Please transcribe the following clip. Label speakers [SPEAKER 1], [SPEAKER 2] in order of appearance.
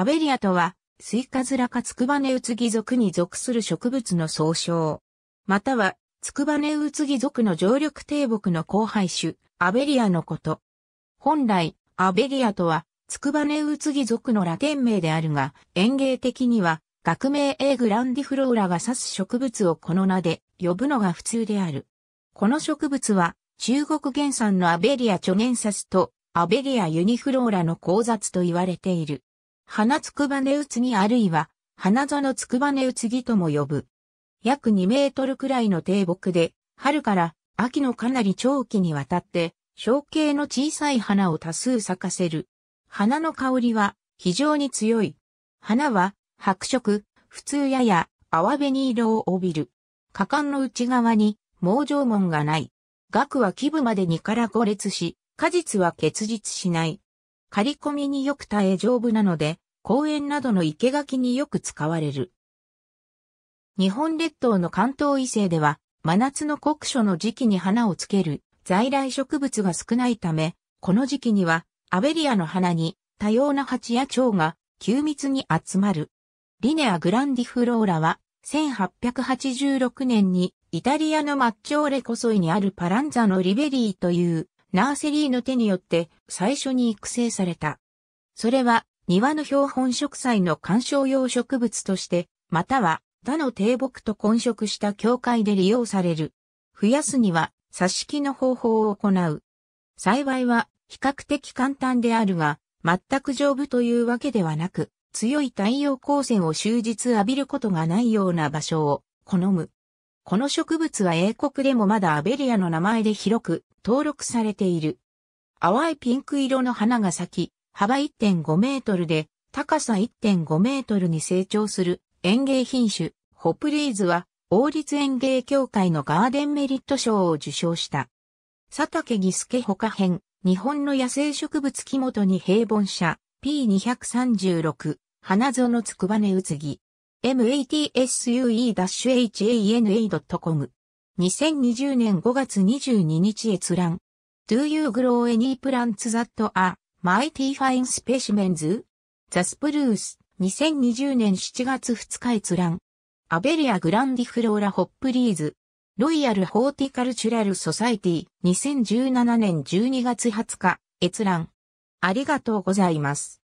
[SPEAKER 1] アベリアとは、スイカズラかツクバネウツギ属に属する植物の総称。または、ツクバネウツギ属の常緑低木の交配種、アベリアのこと。本来、アベリアとは、ツクバネウツギ属のラテン名であるが、園芸的には、学名 A グランディフローラが指す植物をこの名で呼ぶのが普通である。この植物は、中国原産のアベリアチョゲンサスとアベリアユニフローラの交雑と言われている。花つくばねうつぎあるいは、花園つくばねうつぎとも呼ぶ。約2メートルくらいの低木で、春から秋のかなり長期にわたって、小径の小さい花を多数咲かせる。花の香りは非常に強い。花は白色、普通やや淡紅色を帯びる。果敢の内側に毛状紋がない。額は基部までにから5列し、果実は結実しない。刈り込みによく耐え丈夫なので、公園などの生垣によく使われる。日本列島の関東異性では、真夏の酷暑の時期に花をつける在来植物が少ないため、この時期にはアベリアの花に多様な蜂や蝶が急密に集まる。リネア・グランディフローラは1886年にイタリアのマッチョーレコソイにあるパランザのリベリーというナーセリーの手によって最初に育成された。それは庭の標本植栽の観賞用植物として、または他の低木と混植した境界で利用される。増やすには、挿し木の方法を行う。幸いは比較的簡単であるが、全く丈夫というわけではなく、強い太陽光線を終日浴びることがないような場所を好む。この植物は英国でもまだアベリアの名前で広く登録されている。淡いピンク色の花が咲き、幅1.5メートルで高さ1.5メートルに成長する園芸品種、ホプリーズは王立園芸協会のガーデンメリット賞を受賞した。佐竹義介他編、日本の野生植物木元に平凡社、P236、花園つくばねうつぎ。matsusue-hana.com 2020年5月22日閲覧。Do you grow any plants that are mighty fine specimens? The Spruce 2020年7月2日閲覧。アベリア・グランディフローラ・ホップリーズ。ロイヤル・ホーティカルチュラル・ソサイティ2017年12月20日閲覧。ありがとうございます。